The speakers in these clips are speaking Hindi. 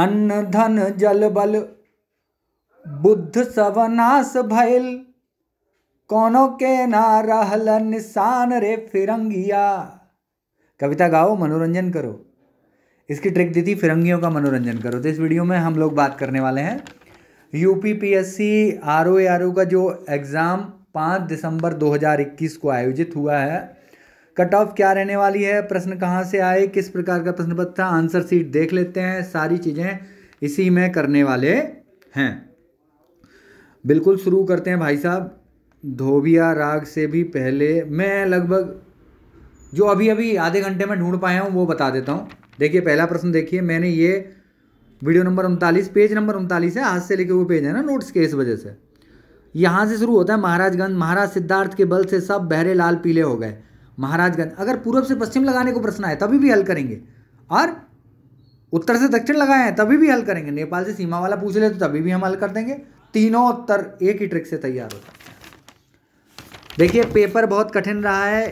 अन्न धन जल बल बुद्ध सवनाश भैल कोनो के ना रहल निशान रे फिरंगिया कविता गाओ मनोरंजन करो इसकी ट्रिक दी थी फिरंगियों का मनोरंजन करो तो इस वीडियो में हम लोग बात करने वाले हैं U P P S C R O A R O जो एग्ज़ाम पाँच दिसंबर 2021 को आयोजित हुआ है कट ऑफ क्या रहने वाली है प्रश्न कहाँ से आए किस प्रकार का प्रश्न पत्र था आंसर सीट देख लेते हैं सारी चीज़ें इसी में करने वाले हैं बिल्कुल शुरू करते हैं भाई साहब धोबिया राग से भी पहले मैं लगभग जो अभी अभी आधे घंटे में ढूंढ पाया हूँ वो बता देता हूँ देखिए पहला प्रश्न देखिए मैंने ये वीडियो नंबर उनतालीस पेज नंबर उनतालीस है आज से लिखे हुए पेज है ना नोट्स के इस वजह से यहाँ से शुरू होता है महाराजगंज महाराज सिद्धार्थ के बल से सब बहरे लाल पीले हो गए महाराजगंज अगर पूर्व से पश्चिम लगाने को प्रश्न आए तभी भी हल करेंगे और उत्तर से दक्षिण लगाए हैं तभी भी हल करेंगे नेपाल से सीमा वाला पूछ ले तो तभी भी हम हल कर देंगे तीनों उत्तर एक ही ट्रिक से तैयार होता देखिए पेपर बहुत कठिन रहा है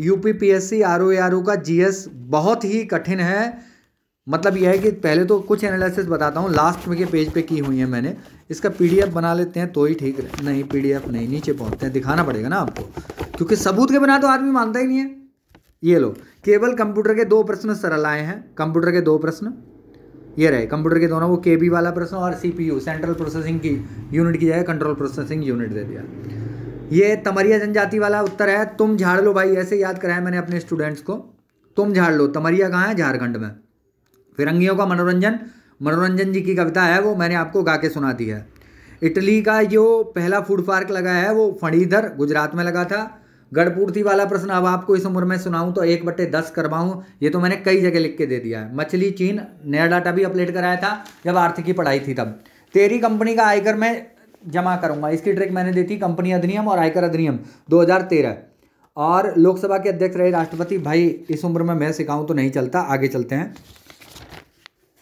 यूपी पीएससी आर ओ का जीएस बहुत ही कठिन है मतलब यह है कि पहले तो कुछ एनालिसिस बताता हूँ लास्ट में के पेज पे की हुई है मैंने इसका पीडीएफ बना लेते हैं तो ही ठीक नहीं पीडीएफ नहीं नीचे पहुँचते हैं दिखाना पड़ेगा ना आपको क्योंकि सबूत के बिना तो आदमी मानता ही नहीं है ये लो केवल कंप्यूटर के दो प्रश्न सरल आए हैं कंप्यूटर के दो प्रश्न ये रहे कंप्यूटर के दोनों वो के बी वाला प्रश्न और C P U central processing की यूनिट की जगह कंट्रोल प्रोसेसिंग यूनिट दे दिया ये तमरिया जनजाति वाला उत्तर है तुम झाड़ लो भाई ऐसे याद कराया मैंने अपने स्टूडेंट्स को तुम झाड़ लो तमरिया कहाँ है झारखंड में फिरंगियों का मनोरंजन मनोरंजन जी की कविता है वो मैंने आपको गा के सुना दी है इटली का जो पहला फूड पार्क लगा है वो फणीधर गुजरात में लगा था गढ़पूर्ति वाला प्रश्न अब आपको इस उम्र में सुनाऊं तो एक बट्टे दस करवाऊँ ये तो मैंने कई जगह लिख के दे दिया है मछली चीन नया डाटा भी अपलेट कराया था जब आर्थिक की पढ़ाई थी तब तेरी कंपनी का आयकर मैं जमा करूंगा इसकी ट्रिक मैंने दी थी कंपनी अधिनियम और आयकर अधिनियम दो और लोकसभा के अध्यक्ष रहे राष्ट्रपति भाई इस उम्र में मैं सिखाऊं तो नहीं चलता आगे चलते हैं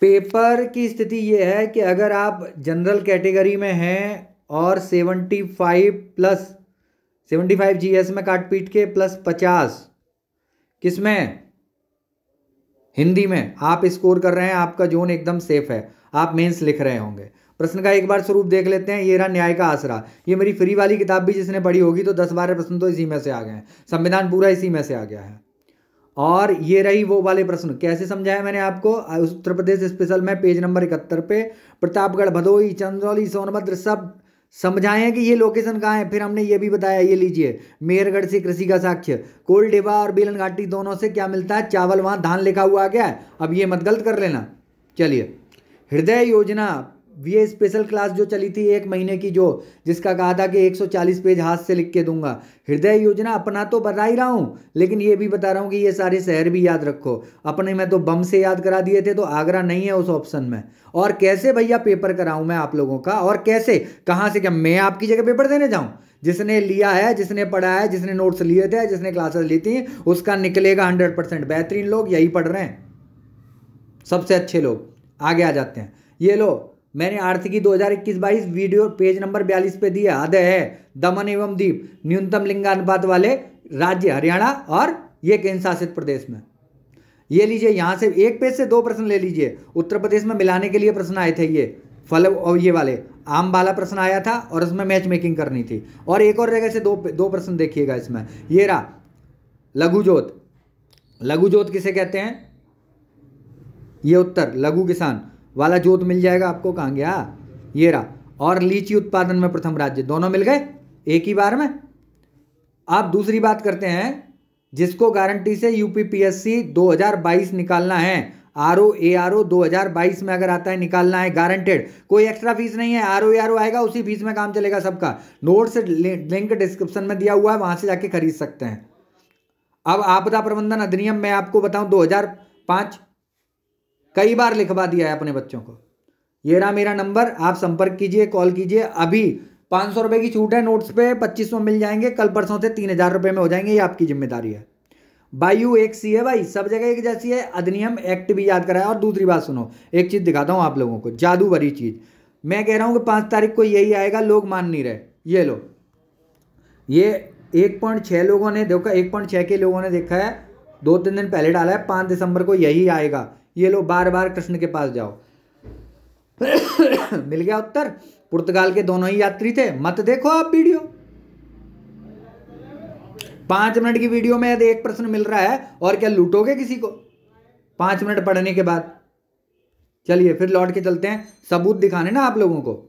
पेपर की स्थिति ये है कि अगर आप जनरल कैटेगरी में हैं और seventy five plus seventy five G S में काट पीट के प्लस पचास किस में हिंदी में आप स्कोर कर रहे हैं आपका जोन एकदम सेफ है आप मेंस लिख रहे होंगे प्रश्न का एक बार स्वरूप देख लेते हैं ये रहा न्याय का आसरा ये मेरी फ्री वाली किताब भी जिसने पढ़ी होगी तो दस बारह प्रश्न तो इसी में से आ गए हैं संविधान पूरा इसी में से आ गया है और ये रही वो वाले प्रश्न कैसे समझाया मैंने आपको उत्तर प्रदेश स्पेशल में पेज नंबर इकहत्तर पे प्रतापगढ़ भदोई चंदौली सोनभद्र सब समझाएं कि ये लोकेशन कहाँ है फिर हमने ये भी बताया ये लीजिए मेहरगढ़ से कृषि का साक्ष्य कोलडेबा और बेलन घाटी दोनों से क्या मिलता है चावल वहाँ धान लिखा हुआ आ गया है अब ये मत गलत कर लेना चलिए हृदय योजना ये स्पेशल क्लास जो चली थी एक महीने की जो जिसका कहा था कि 140 पेज हाथ से लिख के दूंगा हृदय योजना अपना तो बता ही रहा हूँ लेकिन ये भी बता रहा हूँ कि ये सारे शहर भी याद रखो अपने मैं तो बम से याद करा दिए थे तो आगरा नहीं है उस ऑप्शन में और कैसे भैया पेपर कराऊँ मैं आप लोगों का और कैसे कहाँ से क्या मैं आपकी जगह पेपर देने जाऊँ जिसने लिया है जिसने पढ़ा है जिसने नोट्स लिए थे जिसने क्लासेस ली थी उसका निकलेगा हंड्रेड परसेंट बेहतरीन लोग यही पढ़ रहे हैं सबसे अच्छे लोग आगे आ जाते हैं ये लो मैंने आर्थिकी 2021-22 वीडियो पेज नंबर 42 पे दिया आदय है दमन एवं दीप न्यूनतम लिंगानुपात वाले राज्य हरियाणा और ये केंद्र शासित प्रदेश में ये लीजिए यहाँ से एक पेज से दो प्रश्न ले लीजिए उत्तर प्रदेश में मिलाने के लिए प्रश्न आए थे ये फल और ये वाले आम वाला प्रश्न आया था और उसमें मैच मेकिंग करनी थी और एक और जगह से दो दो प्रश्न देखिएगा इसमें ये रहा लघु लघुजोत किसे कहते हैं ये उत्तर लघु किसान वाला जोत मिल जाएगा आपको कहाँ गया ये रहा और लीची उत्पादन में प्रथम राज्य दोनों मिल गए एक ही बार में आप दूसरी बात करते हैं जिसको गारंटी से यूपीपीएससी 2022 निकालना है R O A R O दो में अगर आता है निकालना है गारंटेड कोई एक्स्ट्रा फीस नहीं है आर ओ आर ओ आएगा उसी फीस में काम चलेगा सबका नोट से लिंक डिस्क्रिप्शन में दिया हुआ है वहां से जाके खरीद सकते हैं अब आपदा प्रबंधन अधिनियम मैं आपको बताऊं 2005 कई बार लिखवा दिया है अपने बच्चों को ये रहा मेरा नंबर आप संपर्क कीजिए कॉल कीजिए अभी पाँच सौ रुपये की छूट है नोट्स पे पच्चीस सौ मिल जाएंगे कल परसों से तीन हज़ार रुपये में हो जाएंगे ये आपकी जिम्मेदारी है बायू एक सी है भाई सब जगह एक जैसी है अधिनियम एक्ट भी याद कराया और दूसरी बात सुनो एक चीज़ दिखाता हूँ आप लोगों को जादू भरी चीज़ मैं कह रहा हूँ कि पाँच तारीख को यही आएगा लोग मान नहीं रहे ये लो ये एक पॉइंट छः लोगों ने देखा एक पॉइंट छः के लोगों ने देखा है दो तीन दिन पहले डाला है पाँच दिसंबर को यही आएगा ये लो बार बार कृष्ण के पास जाओ मिल गया उत्तर पुर्तगाल के दोनों ही यात्री थे मत देखो आप वीडियो पांच मिनट की वीडियो में यदि एक प्रश्न मिल रहा है और क्या लूटोगे किसी को पांच मिनट पढ़ने के बाद चलिए फिर लौट के चलते हैं सबूत दिखाने ना आप लोगों को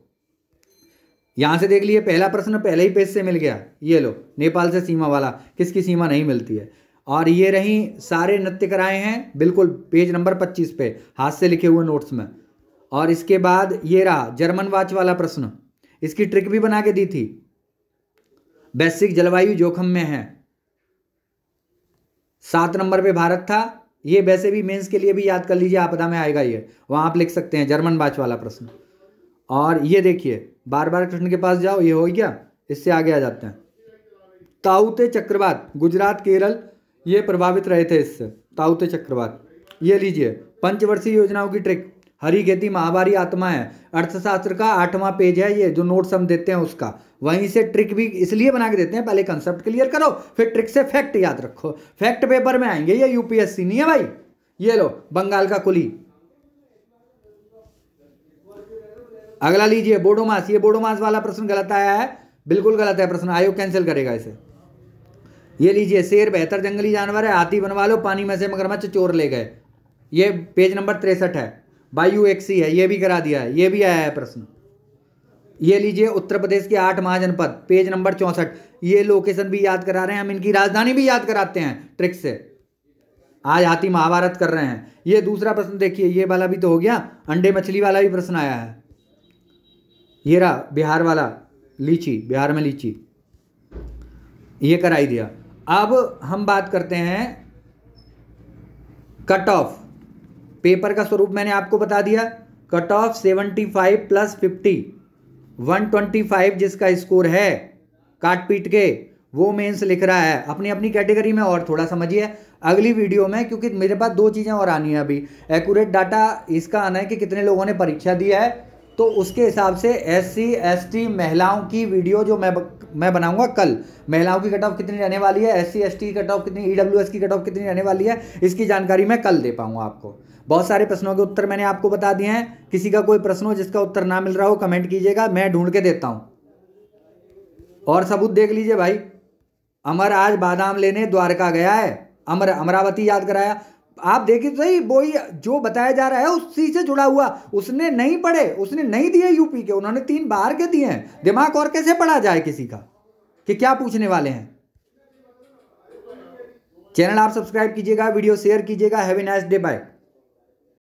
यहां से देख लिए पहला प्रश्न पहले ही पेज से मिल गया ये लो नेपाल से सीमा वाला किसकी सीमा नहीं मिलती है और ये रही सारे नृत्य कराए हैं बिल्कुल पेज नंबर पच्चीस पे हाथ से लिखे हुए नोट्स में और इसके बाद ये रहा जर्मन वाच वाला प्रश्न इसकी ट्रिक भी बना के दी थी वैश्विक जलवायु जोखम में है सात नंबर पे भारत था ये वैसे भी मेंस के लिए भी याद कर लीजिए आपदा में आएगा ये वहां आप लिख सकते हैं जर्मन वाच वाला प्रश्न और ये देखिए बार बार कृष्ण के पास जाओ ये हो गया इससे आगे आ जाते हैं ताउते चक्रवात गुजरात केरल ये प्रभावित रहे थे इससे ताउते चक्रवात ये लीजिए पंचवर्षीय योजनाओं की ट्रिक हरी खेती महाभारी आत्मा है अर्थशास्त्र का आठवां पेज है ये जो नोट्स हम देते हैं उसका वहीं से ट्रिक भी इसलिए बना के देते हैं पहले कंसेप्ट क्लियर करो फिर ट्रिक से फैक्ट याद रखो फैक्ट पेपर में आएंगे ये यूपीएससी नहीं है भाई ये लो बंगाल का कुली अगला लीजिए बोडोमास ये बोडोमास वाला प्रश्न गलत आया है बिल्कुल गलत है प्रश्न आयोग कैंसिल करेगा इसे ये लीजिए शेर बेहतर जंगली जानवर है हाथी बनवा लो पानी में से मगरमच्छ चोर ले गए ये पेज नंबर तिरसठ है वायु एक्सी है ये भी करा दिया है ये भी आया है प्रश्न ये लीजिए उत्तर प्रदेश के आठ महाजनपद पेज नंबर चौंसठ ये लोकेशन भी याद करा रहे हैं हम इनकी राजधानी भी याद कराते हैं ट्रिक से आज हाथी महाभारत कर रहे हैं ये दूसरा प्रश्न देखिए ये वाला भी तो हो गया अंडे मछली वाला भी प्रश्न आया है ये रहा बिहार वाला लीची बिहार में लीची ये कराई दिया अब हम बात करते हैं कट ऑफ पेपर का स्वरूप मैंने आपको बता दिया cut off seventy five plus fifty one twenty five जिसका स्कोर है काट पीट के वो मेंस लिख रहा है अपनी अपनी कैटेगरी में और थोड़ा समझिए अगली वीडियो में क्योंकि मेरे पास दो चीज़ें और आनी है अभी एक्यूरेट डाटा इसका आना है कि कितने लोगों ने परीक्षा दिया है तो उसके हिसाब से एस सी एस टी महिलाओं की वीडियो जो मैं मैं बनाऊंगा कल महिलाओं की कट ऑफ कितनी रहने वाली है एस सी एस टी की कट ऑफ कितनी ई डब्ल्यू एस की कट ऑफ कितनी रहने वाली है इसकी जानकारी मैं कल दे पाऊंगा आपको बहुत सारे प्रश्नों के उत्तर मैंने आपको बता दिए हैं किसी का कोई प्रश्न हो जिसका उत्तर ना मिल रहा हो कमेंट कीजिएगा मैं ढूंढ के देता हूँ और सबूत देख लीजिए भाई अमर आज बादाम लेने द्वारका गया है अमर अमरावती याद कराया आप देखिए तो सही वो ही जो बताया जा रहा है उसी से जुड़ा हुआ उसने नहीं पढ़े उसने नहीं दिए यूपी के उन्होंने तीन बाहर के दिए हैं दिमाग और कैसे पढ़ा जाए किसी का कि क्या पूछने वाले हैं चैनल आप सब्सक्राइब कीजिएगा वीडियो शेयर कीजिएगा हैवी नाइस डे बाय